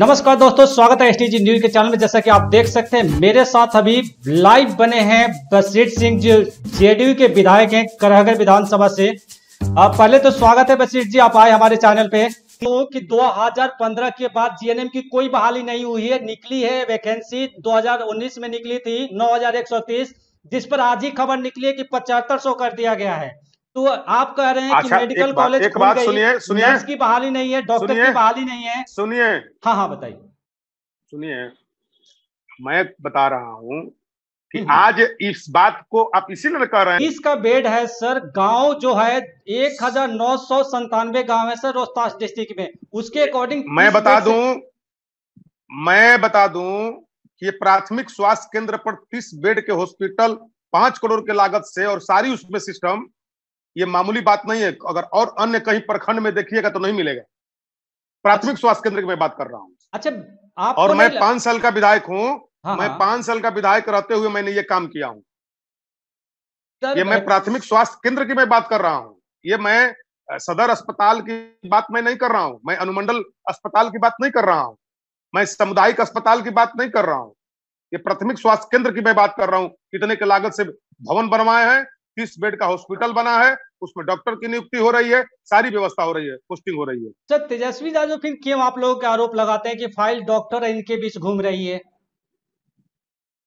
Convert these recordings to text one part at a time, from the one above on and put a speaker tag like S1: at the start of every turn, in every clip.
S1: नमस्कार दोस्तों स्वागत है एसटीजी न्यूज के चैनल में जैसा कि आप देख सकते हैं मेरे साथ अभी लाइव बने हैं बसीर सिंह जो जेडीयू के विधायक हैं करहगर विधानसभा से आप पहले तो स्वागत है बसीर जी आप आए हमारे चैनल पे तो कि 2015 के बाद जीएनएम की कोई बहाली नहीं हुई है निकली है वैकेंसी 2019 में निकली थी नौ जिस पर आज ही खबर निकली है कि पचहत्तर कर दिया गया है तो आप कह रहे हैं कि मेडिकल अच्छा, कॉलेज एक बात सुनिए सुनिए की बहाली नहीं है डॉक्टर की बहाली नहीं है सुनिए हाँ हाँ बताइए सुनिए मैं बता रहा हूँ कि हम्म। आज इस बात को आप इसीलिए कह रहे हैं इसका बेड है सर गांव जो है एक हजार नौ सौ संतानवे गाँव है सर रोहतास डिस्ट्रिक्ट में उसके अकॉर्डिंग मैं बता दूं मैं बता दूं कि प्राथमिक स्वास्थ्य केंद्र पर तीस बेड के
S2: हॉस्पिटल पांच करोड़ के लागत से और सारी उसमें सिस्टम ये मामूली बात नहीं है अगर और अन्य कहीं प्रखंड में देखिएगा तो नहीं मिलेगा प्राथमिक स्वास्थ्य केंद्र की मैं बात कर रहा हूँ अच्छा आप और मैं पांच साल का विधायक हूँ हाँ, मैं हाँ। पांच साल का विधायक रहते हुए मैंने ये काम किया हूँ ये मैं प्राथमिक स्वास्थ्य केंद्र की मैं बात कर रहा हूँ ये मैं सदर अस्पताल की बात मैं नहीं कर रहा हूँ मैं अनुमंडल अस्पताल की बात नहीं कर रहा हूँ मैं सामुदायिक अस्पताल की बात नहीं कर रहा हूँ ये प्राथमिक स्वास्थ्य केंद्र की मैं बात कर रहा हूँ कितने के लागत से भवन बनवाए हैं तीस बेड का हॉस्पिटल बना है उसमें डॉक्टर की नियुक्ति हो
S1: रही है सारी व्यवस्था हो रही है पोस्टिंग हो रही है सर तेजस्वी यादव फिर क्यों आप लोगों के आरोप लगाते हैं कि फाइल डॉक्टर इनके बीच घूम रही है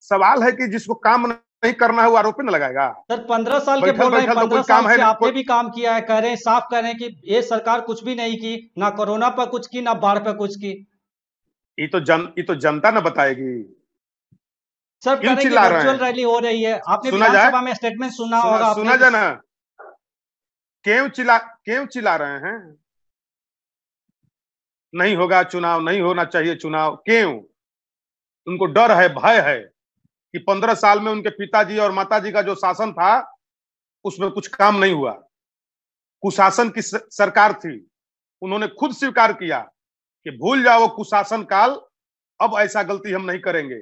S1: सवाल है कि जिसको काम
S2: नहीं करना है वो आरोप ना लगाएगा
S1: सर पंद्रह साल के बोल रहे हैं तो पंद्रह साल से आपने भी काम किया है कह रहे हैं साफ कह रहे हैं कि ये सरकार कुछ भी नहीं की ना कोरोना पर कुछ की ना बाढ़ पर कुछ की ये तो जन ये तो जनता ना बताएगी सर क्यों चिल्ला रहे हैं रैली हो रही है आपने विधानसभा में स्टेटमेंट सुना होगा सुना जाना
S2: क्यों चिल्ला क्यों चिल्ला रहे हैं नहीं होगा चुनाव नहीं होना चाहिए चुनाव क्यों उनको डर है भय है कि पंद्रह साल में उनके पिताजी और माताजी का जो शासन था उसमें कुछ काम नहीं हुआ कुशासन की सरकार थी उन्होंने खुद स्वीकार किया कि भूल जाओ कुशासन काल अब ऐसा गलती हम नहीं करेंगे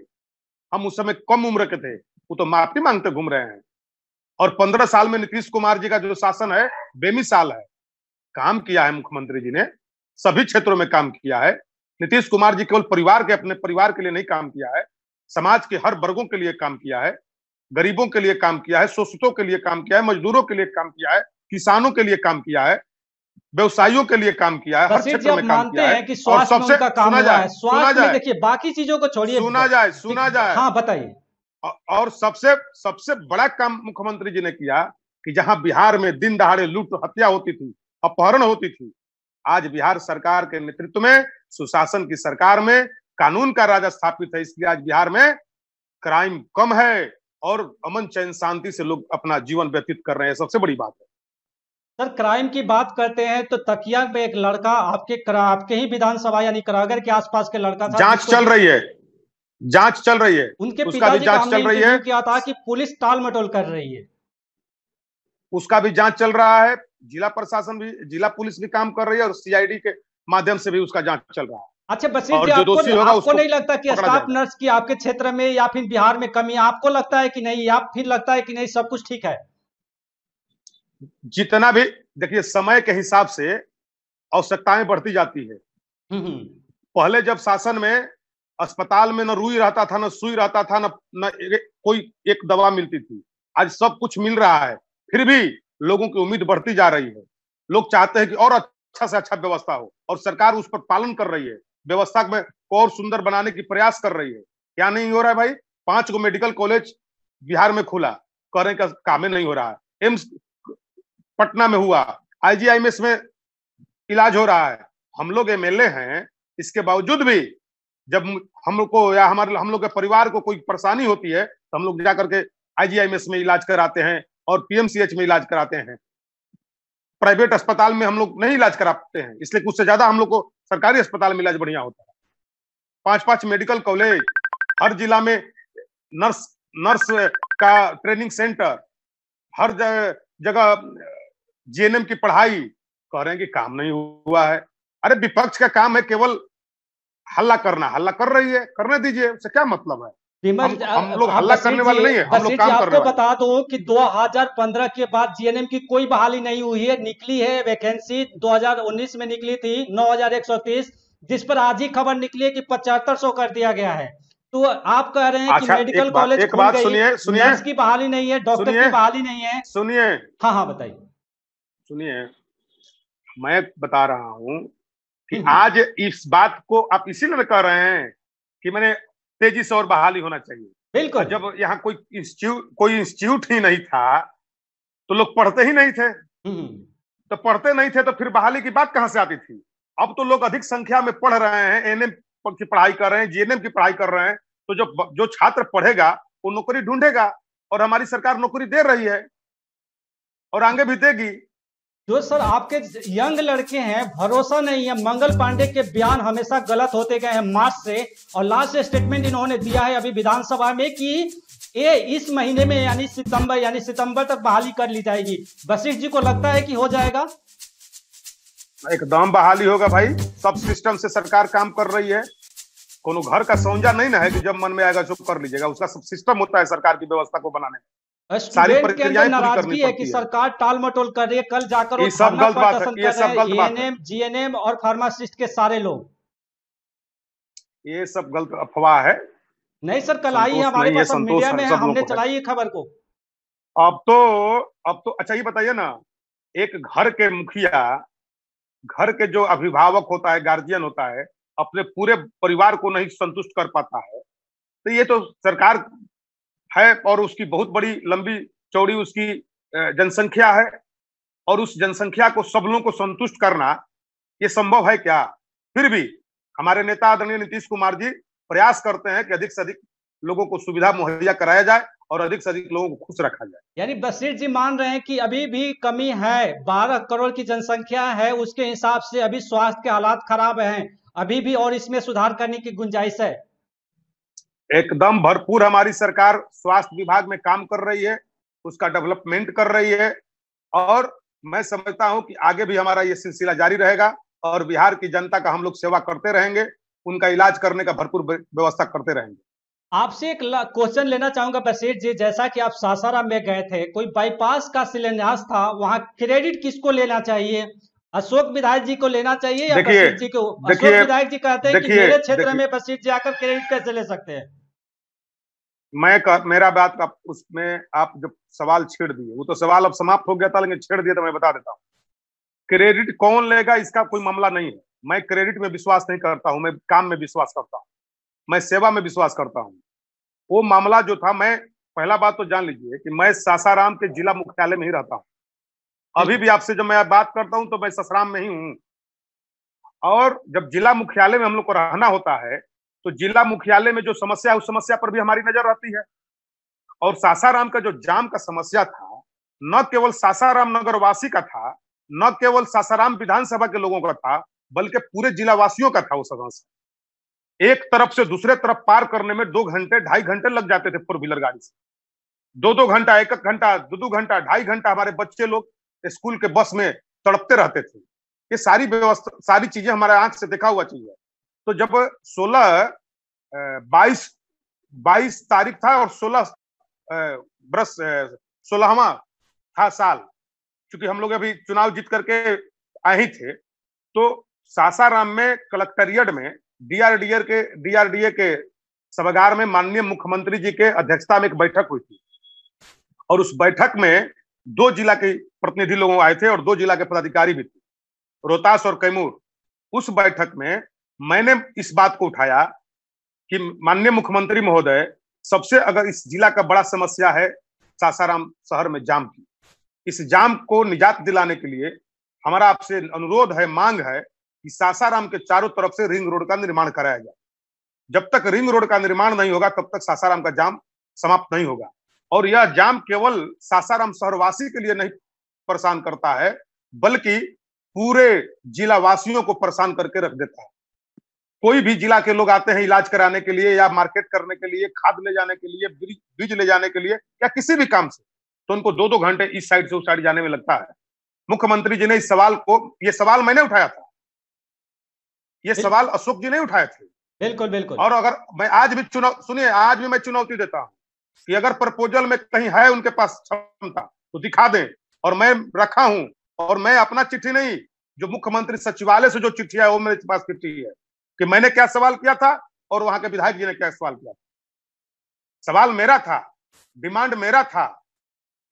S2: हम उस समय कम उम्र के थे वो तो माफी मांगते घूम रहे हैं और पंद्रह साल में नीतीश कुमार जी का जो शासन है बेमिसाल है काम किया है मुख्यमंत्री जी ने सभी क्षेत्रों में काम किया है नीतीश कुमार जी केवल परिवार के अपने परिवार के लिए नहीं काम किया है समाज के हर वर्गों के लिए काम किया है गरीबों के लिए काम किया है शोषितों के लिए काम किया है मजदूरों के लिए काम किया है किसानों के लिए काम किया है व्यवसायियों के लिए काम किया है हर क्षेत्र में काम किया है कि और सबसे सुना जाए सुना जाए देखिए बाकी चीजों को छोड़िए सुना जाए सुना जाए हाँ बताइए और सबसे सबसे बड़ा काम मुख्यमंत्री जी ने किया कि जहां बिहार में दिन दहाड़े लूट हत्या होती थी अपहरण होती थी आज बिहार सरकार के नेतृत्व में सुशासन की सरकार में कानून का राजा स्थापित है इसलिए आज बिहार में क्राइम कम है और अमन चैन शांति से लोग अपना जीवन व्यतीत कर रहे हैं सबसे बड़ी बात है
S1: सर क्राइम की बात करते हैं तो तकिया में एक लड़का आपके आपके ही विधानसभा यानी करागर के आसपास के लड़का था जांच चल रही है
S2: जांच चल रही है उनके भी जांच चल रही है
S1: क्या था कि पुलिस टाल मटोल कर रही है उसका भी जांच चल रहा है जिला
S2: प्रशासन भी जिला पुलिस भी काम कर रही है और सीआईडी के माध्यम से भी उसका जांच चल रहा है अच्छा बस जी आपको, आपको नहीं लगता कि स्टाफ
S1: नर्स की आपके क्षेत्र में या फिर बिहार में कमी आपको लगता है कि नहीं या फिर लगता है कि नहीं सब कुछ ठीक है जितना भी देखिए
S2: समय के हिसाब से आवश्यकताएं बढ़ती जाती है हम्म, हम्म। पहले जब शासन में अस्पताल में न रुई रहता था न सुई रहता था न न कोई एक दवा मिलती थी आज सब कुछ मिल रहा है फिर भी लोगों की उम्मीद बढ़ती जा रही है लोग चाहते हैं कि और अच्छा से अच्छा व्यवस्था हो और सरकार उस पर पालन कर रही है व्यवस्था में को और सुंदर बनाने की प्रयास कर रही है क्या नहीं हो रहा है भाई पांच गो मेडिकल कॉलेज बिहार में खुला करें का कामें नहीं हो रहा है एम्स पटना में हुआ आईजीआई में इसमें इलाज हो रहा है हम लोग एमएलए हैं इसके बावजूद भी जब हमको या हमारे हम लोग के परिवार को कोई परेशानी होती है तो हम लोग जाकर के आईजीआईएमएस में इलाज कराते हैं और पीएमसीएच में इलाज कराते हैं प्राइवेट अस्पताल में हम लोग नहीं इलाज कराते हैं इसलिए उससे ज्यादा हम लोग को सरकारी अस्पताल में इलाज बढ़िया होता है पांच पांच मेडिकल कॉलेज हर जिला में नर्स नर्स का ट्रेनिंग सेंटर हर जगह जेएनएम की पढ़ाई कह रहे हैं कि काम नहीं हुआ है अरे विपक्ष का काम है केवल हल्ला
S1: करना हल्ला कर रही है करने दीजिए उससे क्या मतलब है हम, हम लोग हल्ला करने वाले नहीं है हम लोग काम आपको बता दो कि 2015 के बाद जीएनएम की कोई बहाली नहीं हुई है निकली है वैकेंसी 2019 में निकली थी 9130 जिस पर आज ही खबर निकली है कि पचहत्तर सौ कर दिया गया है तो आप कह रहे हैं कि अच्छा, मेडिकल कॉलेज सुनिए सुनिए की बहाली नहीं है डॉक्टर की बहाली नहीं है सुनिए हाँ हाँ बताइए
S2: सुनिए मैं बता रहा हूं कि आज इस बात को आप इसीलिए कह रहे हैं कि मैंने तेजी से और बहाली होना चाहिए बिल्कुल जब यहाँ कोई इंस्टीट्यूट कोई इंस्टीट्यूट ही नहीं था तो लोग पढ़ते ही नहीं थे तो पढ़ते नहीं थे तो फिर बहाली की बात कहां से आती थी अब तो लोग अधिक संख्या में पढ़ रहे हैं एनएम की पढ़ाई कर रहे हैं जीएनएम की पढ़ाई कर रहे हैं तो जो जो छात्र पढ़ेगा वो नौकरी ढूंढेगा
S1: और हमारी सरकार नौकरी दे रही है और आगे भी देगी जो सर आपके यंग लड़के हैं भरोसा नहीं है मंगल पांडे के बयान हमेशा गलत होते गए हैं मार्च से और लास्ट स्टेटमेंट इन्होंने दिया है अभी विधानसभा में कि ए इस महीने में यानी सितंबर यानी सितंबर तक बहाली कर ली जाएगी वशिष्ठ जी को लगता है कि हो जाएगा
S2: एकदम बहाली होगा भाई
S1: सब सिस्टम से सरकार काम कर रही है
S2: कोनो घर का सौंजा नहीं ना है कि जब मन में आएगा चुप कर लीजिएगा उसका सब सिस्टम होता है सरकार की व्यवस्था को
S1: बनाने में नाराजगी है कि सरकार टाल मटोल कर रही है कल जाकर जीएनएम e और फार्मासिस्ट के सारे लोग ये सब गलत अफवाह है नहीं सर कल आई है हमारे पास मीडिया में हमने चलाई है
S2: खबर को अब तो अब तो अच्छा ये बताइए ना एक घर के मुखिया घर के जो अभिभावक होता है गार्जियन होता है अपने पूरे परिवार को नहीं संतुष्ट कर पाता है तो ये तो सरकार है और उसकी बहुत बड़ी लंबी चौड़ी उसकी जनसंख्या है और उस जनसंख्या को सब लोगों को संतुष्ट करना ये संभव है क्या फिर भी हमारे नेता आदरणीय नीतीश कुमार जी प्रयास करते हैं कि अधिक से अधिक लोगों को सुविधा मुहैया कराया जाए और अधिक से अधिक लोगों को खुश रखा जाए
S1: यानी बशीर जी मान रहे हैं कि अभी भी कमी है बारह करोड़ की जनसंख्या है उसके हिसाब से अभी स्वास्थ्य के हालात खराब हैं अभी भी और इसमें सुधार करने की गुंजाइश है
S2: एकदम भरपूर
S1: हमारी सरकार स्वास्थ्य विभाग में काम
S2: कर रही है उसका डेवलपमेंट कर रही है और मैं समझता हूं कि आगे भी हमारा ये सिलसिला जारी रहेगा और बिहार की जनता का हम लोग सेवा करते रहेंगे उनका इलाज करने का भरपूर व्यवस्था करते रहेंगे
S1: आपसे एक क्वेश्चन लेना चाहूंगा प्रसिद्ध जी जैसा कि आप सासाराम में गए थे कोई बाईपास का शिलान्यास था वहाँ क्रेडिट किसको लेना चाहिए अशोक विधायक जी को लेना चाहिए या बशीर जी को अशोक विधायक जी कहते हैं कि मेरे क्षेत्र में प्रसिद्ध जी आकर क्रेडिट कैसे ले सकते हैं मैं कर, मेरा बात का उसमें
S2: आप जब सवाल छेड़ दिए वो तो सवाल अब समाप्त हो गया था लेकिन छेड़ दिया तो मैं बता देता हूँ क्रेडिट कौन लेगा इसका कोई मामला नहीं है मैं क्रेडिट में विश्वास नहीं करता हूँ मैं काम में विश्वास करता हूँ मैं सेवा में विश्वास करता हूँ वो मामला जो था मैं पहला बात तो जान लीजिए कि मैं सासाराम के जिला मुख्यालय में ही रहता हूँ अभी भी आपसे जब मैं बात करता हूँ तो मैं ससराम में ही हूँ और जब जिला मुख्यालय में हम लोग को रहना होता है तो जिला मुख्यालय में जो समस्या है उस समस्या पर भी हमारी नजर रहती है और सासाराम का जो जाम का समस्या था न केवल सासाराम नगरवासी का था न केवल सासाराम विधानसभा के लोगों का था बल्कि पूरे जिला वासियों का था वो समस्या एक तरफ से दूसरे तरफ पार करने में दो घंटे ढाई घंटे लग जाते थे फोर व्हीलर गाड़ी से दो दो घंटा एक एक घंटा दो दो घंटा ढाई घंटा हमारे बच्चे लोग स्कूल के बस में तड़पते रहते थे ये सारी व्यवस्था सारी चीजें हमारे आंख से देखा हुआ चीज है तो जब 16 22 22 तारीख था और 16 बरस सोलहवा था साल क्योंकि हम लोग अभी चुनाव जीत करके आए थे तो सासाराम में कलेक्टरियट में डीआरडीए के डीआरडीए के सभागार में माननीय मुख्यमंत्री जी के अध्यक्षता में एक बैठक हुई थी और उस बैठक में दो जिला के प्रतिनिधि लोग आए थे और दो जिला के पदाधिकारी भी थे रोहतास और कैमूर उस बैठक में मैंने इस बात को उठाया कि माननीय मुख्यमंत्री महोदय सबसे अगर इस जिला का बड़ा समस्या है सासाराम शहर में जाम की इस जाम को निजात दिलाने के लिए हमारा आपसे अनुरोध है मांग है कि सासाराम के चारों तरफ से रिंग रोड का निर्माण कराया जाए जब तक रिंग रोड का निर्माण नहीं होगा तब तक सासाराम का जाम समाप्त नहीं होगा और यह जाम केवल सासाराम शहरवासी के लिए नहीं परेशान करता है बल्कि पूरे जिला वासियों को परेशान करके रख देता है कोई भी जिला के लोग आते हैं इलाज कराने के लिए या मार्केट करने के लिए खाद ले जाने के लिए बीज ले जाने के लिए या किसी भी काम से तो उनको दो दो घंटे इस साइड से उस साइड जाने में लगता है मुख्यमंत्री जी ने इस सवाल को ये सवाल मैंने उठाया था ये सवाल अशोक जी ने उठाए थे बिल्कुल बिल्कुल और अगर मैं आज भी चुनाव सुनिए आज भी मैं चुनौती देता हूँ कि अगर प्रपोजल में कहीं है उनके पास क्षमता तो दिखा दें और मैं रखा हूं और मैं अपना चिट्ठी नहीं जो मुख्यमंत्री सचिवालय से जो चिट्ठी है वो मेरे पास चिट्ठी है कि मैंने क्या सवाल किया था और वहां के विधायक जी ने क्या सवाल किया था सवाल मेरा था डिमांड मेरा था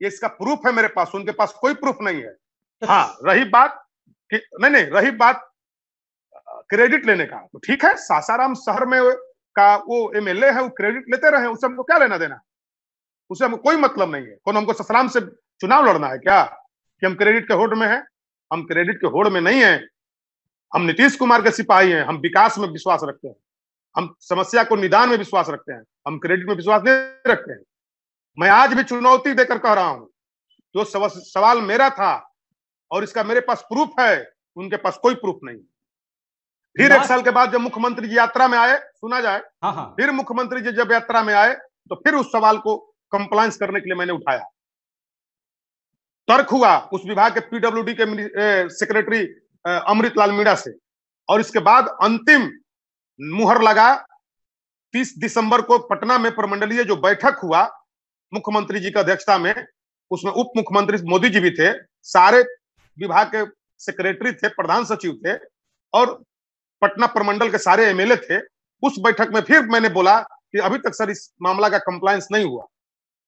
S2: ये इसका प्रूफ है मेरे पास उनके पास कोई प्रूफ नहीं है हाँ रही बात कि नहीं नहीं रही बात क्रेडिट लेने का तो ठीक है सासाराम शहर में का वो एमएलए है वो क्रेडिट लेते रहे उसे हमको क्या लेना देना उसे हमको कोई मतलब नहीं है कौन हमको ससाराम से चुनाव लड़ना है क्या कि हम क्रेडिट के होड़ में हैं हम क्रेडिट के होड़ में नहीं है हम नीतीश कुमार के सिपाही हैं हम विकास में विश्वास रखते हैं हम समस्या को निदान में विश्वास रखते हैं हम क्रेडिट में विश्वास नहीं रखते हैं मैं आज भी चुनौती देकर कह रहा हूं जो सवाल मेरा था और इसका मेरे पास प्रूफ है उनके पास कोई प्रूफ नहीं फिर एक साल के बाद जब मुख्यमंत्री जी यात्रा में आए सुना जाए हाँ हाँ। फिर मुख्यमंत्री जी जब यात्रा में आए तो फिर उस सवाल को कंप्लायंस करने के लिए मैंने उठाया तर्क हुआ उस विभाग के पीडब्ल्यूडी के सेक्रेटरी अमृतलाल मीणा से और इसके बाद अंतिम मुहर लगा 30 दिसंबर को पटना में प्रमंडलीय जो बैठक हुआ मुख्यमंत्री जी की अध्यक्षता में उसमें उप मुख्यमंत्री मोदी जी भी थे सारे विभाग के सेक्रेटरी थे प्रधान सचिव थे और पटना प्रमंडल के सारे एमएलए थे उस बैठक में फिर मैंने बोला कि अभी तक सर इस मामला का कंप्लायंस नहीं हुआ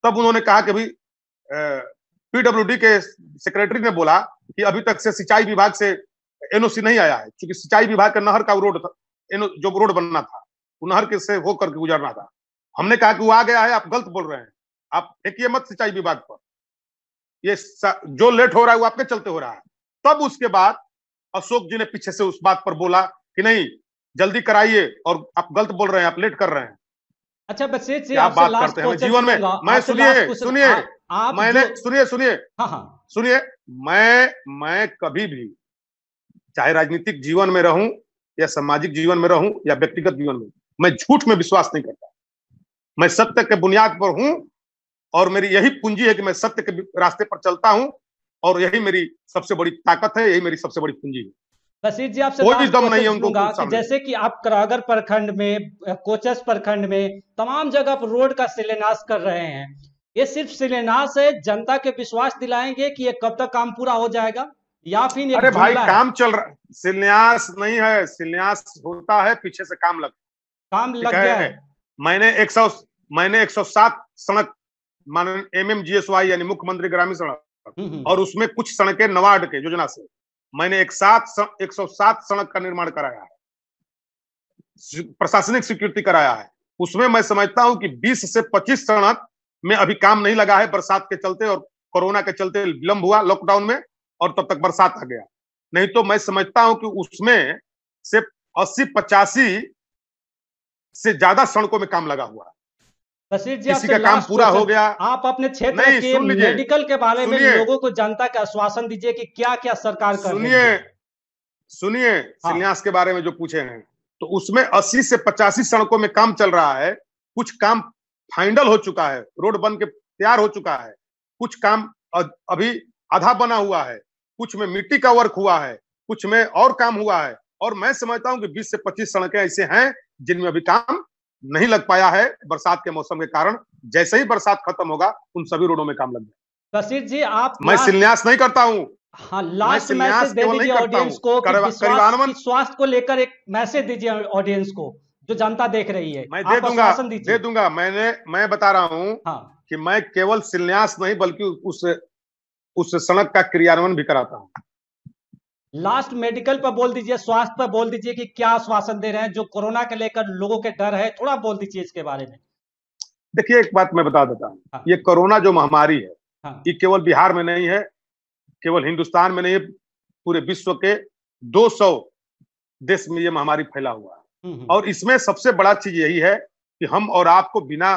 S2: तब उन्होंने कहा कि पीडब्ल्यू पीडब्ल्यूडी के सेक्रेटरी ने बोला कि अभी तक से सिंचाई विभाग से एनओसी नहीं आया है क्योंकि सिंचाई विभाग का नहर का रोड जो रोड बनना था वो नहर के से होकर के गुजरना था हमने कहा कि वो आ गया है आप गलत बोल रहे हैं आप फेंकिए मत सिंचाई विभाग पर ये जो लेट हो रहा है वो आपके चलते हो रहा है तब उसके बाद अशोक जी ने पीछे से उस बात पर बोला कि नहीं जल्दी कराइए और आप गलत बोल रहे हैं आप लेट कर रहे हैं
S1: अच्छा बस जी आप बात करते हैं जीवन में मैं सुनिए सुनिए
S2: मैंने सुनिए सुनिए सुनिए मैं मैं कभी भी चाहे राजनीतिक जीवन में रहूं या सामाजिक जीवन में रहूं या व्यक्तिगत जीवन में मैं झूठ में विश्वास नहीं करता मैं सत्य के बुनियाद पर हूं और मेरी यही पूंजी है कि मैं सत्य के रास्ते पर चलता हूं और यही मेरी सबसे बड़ी ताकत है यही मेरी सबसे बड़ी पूंजी है
S1: बसीर जी आपसे कोई दम नहीं है उनको जैसे कि आप करागर प्रखंड में कोचस प्रखंड में तमाम जगह पर रोड का शिलान्यास कर रहे हैं ये सिर्फ शिलान्यास है जनता के विश्वास दिलाएंगे कि ये कब तक काम पूरा हो जाएगा या फिर अरे भाई काम चल
S2: रहा है शिलान्यास नहीं है शिलान्यास होता है पीछे से काम लग काम लग गया है मैंने सौ मैंने सात सड़क मान M M G S Y यानी मुख्यमंत्री ग्रामीण सड़क हम्म, हम्म। और उसमें कुछ सड़कें नवाड के योजना से मैंने एक सात एक सौ सात सड़क का निर्माण कराया है प्रशासनिक स्वीकृति कराया है उसमें मैं समझता हूं कि 20 से 25 सड़क में अभी काम नहीं लगा है बरसात के चलते और कोरोना के चलते विलंब हुआ लॉकडाउन में और तब तक बरसात आ गया नहीं तो मैं समझता हूं कि उसमें से अस्सी पचासी
S1: से ज्यादा सड़कों में काम लगा हुआ है जी किसी का काम पूरा हो गया आप अपने क्षेत्र के मेडिकल के बारे में लोगों को जनता का आश्वासन दीजिए कि क्या क्या सरकार कर सुनिए
S2: सुनिए हाँ। संन्यास के बारे में जो पूछे हैं तो उसमें 80 से 85 सड़कों में काम चल रहा है कुछ काम फाइनल हो चुका है रोड बन के तैयार हो चुका है कुछ काम अभी आधा बना हुआ है कुछ में मिट्टी का वर्क हुआ है कुछ में और काम हुआ है और मैं समझता हूं कि 20 से 25 सड़कें ऐसे हैं जिनमें अभी काम नहीं लग पाया है बरसात के मौसम के कारण जैसे ही बरसात खत्म होगा उन सभी रोडों में काम लग
S1: जाए कशीर जी आप मैं
S2: संन्यास नहीं करता हूँ
S1: हाँ लास्ट मैसेज दे दीजिए ऑडियंस को स्वास्थ्य को लेकर एक मैसेज दीजिए ऑडियंस को जो जनता देख रही है मैं दे दूंगा
S2: दे दूंगा मैंने मैं बता रहा हूँ हाँ। कि मैं केवल संन्यास नहीं बल्कि उस उस सड़क का क्रियान्वयन भी कराता हूं
S1: लास्ट मेडिकल पर बोल दीजिए स्वास्थ्य पर बोल दीजिए कि क्या आश्वासन दे रहे हैं जो कोरोना के लेकर लोगों के डर है थोड़ा बोल दीजिए इसके बारे में
S2: देखिए एक बात मैं बता देता हूँ हाँ। ये कोरोना जो महामारी है हाँ। ये केवल बिहार में नहीं है केवल हिंदुस्तान में नहीं है पूरे विश्व के 200 देश में ये महामारी फैला हुआ है हम्म, हम्म। और इसमें सबसे बड़ा चीज यही है कि हम और आपको बिना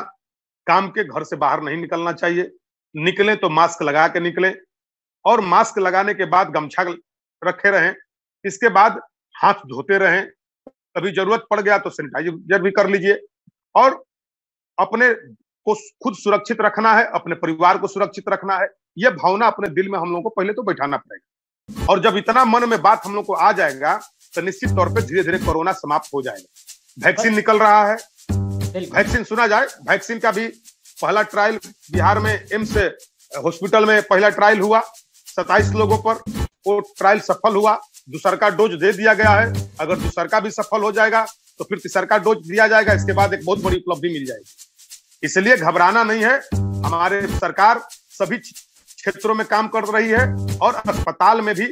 S2: काम के घर से बाहर नहीं निकलना चाहिए निकले तो मास्क लगा के निकले और मास्क लगाने के बाद गमछा रखे रहें इसके बाद हाथ धोते रहें कभी जरूरत पड़ गया तो सैनिटाइजर भी कर लीजिए और अपने को खुद सुरक्षित रखना है अपने परिवार को सुरक्षित रखना है यह भावना अपने दिल में हम लोगों को पहले तो बैठाना पड़ेगा और जब इतना मन में बात हम लोग को आ जाएगा तो निश्चित तौर पर धीरे धीरे कोरोना समाप्त हो जाएगा वैक्सीन निकल रहा है वैक्सीन सुना जाए वैक्सीन का भी पहला ट्रायल बिहार में एम्स हॉस्पिटल में पहला ट्रायल हुआ सताइस लोगों पर वो ट्रायल सफल हुआ दूसर का डोज दे दिया गया है अगर दूसर का भी सफल हो जाएगा तो फिर तीसर का डोज दिया जाएगा इसके बाद एक बहुत बड़ी उपलब्धि मिल जाएगी इसलिए घबराना नहीं है हमारे सरकार सभी क्षेत्रों में काम कर रही है और अस्पताल में भी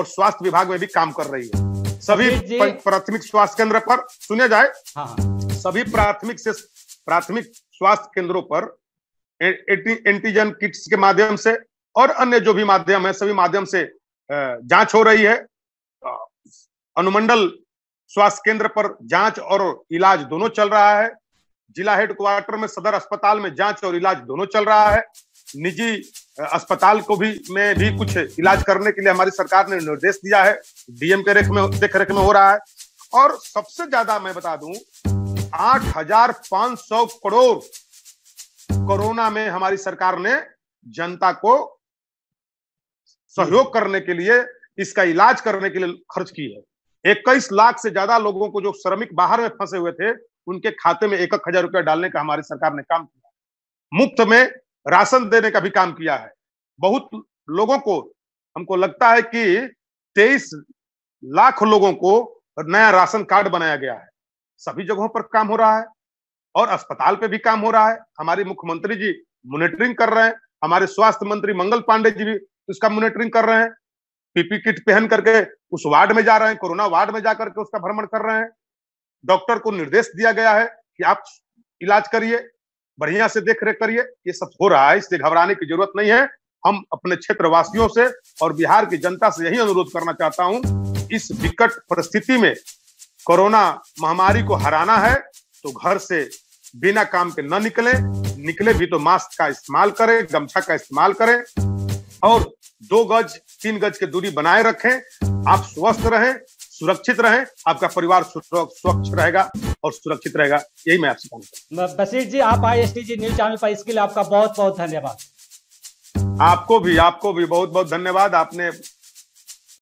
S2: और स्वास्थ्य विभाग में भी काम कर रही है सभी प्राथमिक स्वास्थ्य केंद्र पर सुने जाए हाँ।, हाँ। सभी प्राथमिक से प्राथमिक स्वास्थ्य केंद्रों पर एंटीजन किट्स के माध्यम से और अन्य जो भी माध्यम है सभी माध्यम से जांच हो रही है अनुमंडल स्वास्थ्य केंद्र पर जांच और इलाज दोनों चल रहा है जिला हेडक्वार्टर में सदर अस्पताल में जांच और इलाज दोनों चल रहा है निजी अस्पताल को भी में भी कुछ इलाज करने के लिए हमारी सरकार ने निर्देश दिया है डीएम के रेख में देख रेख में हो रहा है और सबसे ज्यादा मैं बता दूं आठ हजार पांच सौ करोड़ कोरोना में हमारी सरकार ने जनता को सहयोग करने के लिए इसका इलाज करने के लिए खर्च की है इक्कीस लाख से ज्यादा लोगों को जो श्रमिक बाहर में फंसे हुए थे उनके खाते में एक एक हजार रुपया डालने का हमारी सरकार ने काम किया मुफ्त में राशन देने का भी काम किया है बहुत लोगों को हमको लगता है कि तेईस लाख लोगों को नया राशन कार्ड बनाया गया है सभी जगहों पर काम हो रहा है और अस्पताल पे भी काम हो रहा है हमारे मुख्यमंत्री जी मॉनिटरिंग कर रहे हैं हमारे स्वास्थ्य मंत्री मंगल पांडे जी भी उसका मॉनिटरिंग कर रहे हैं पीपी किट पहन करके उस वार्ड में जा रहे हैं कोरोना वार्ड में जाकर के उसका भ्रमण कर रहे हैं डॉक्टर को निर्देश दिया गया है कि आप इलाज करिए बढ़िया से देख रेख करिए ये सब हो रहा है इससे घबराने की जरूरत नहीं है हम अपने क्षेत्रवासियों से और बिहार की जनता से यही अनुरोध करना चाहता हूं इस विकट परिस्थिति में कोरोना महामारी को हराना है तो घर से बिना काम के न निकले निकले भी तो मास्क का इस्तेमाल करें गमछा का इस्तेमाल करें और दो गज तीन गज की दूरी बनाए रखें आप स्वस्थ रहें सुरक्षित रहें आपका परिवार स्वच्छ रहेगा और सुरक्षित रहेगा यही मैं आपसे कहूँगा
S1: बशीर जी आप I S T news channel पर इसके लिए आपका बहुत बहुत धन्यवाद
S2: आपको भी आपको भी बहुत बहुत धन्यवाद आपने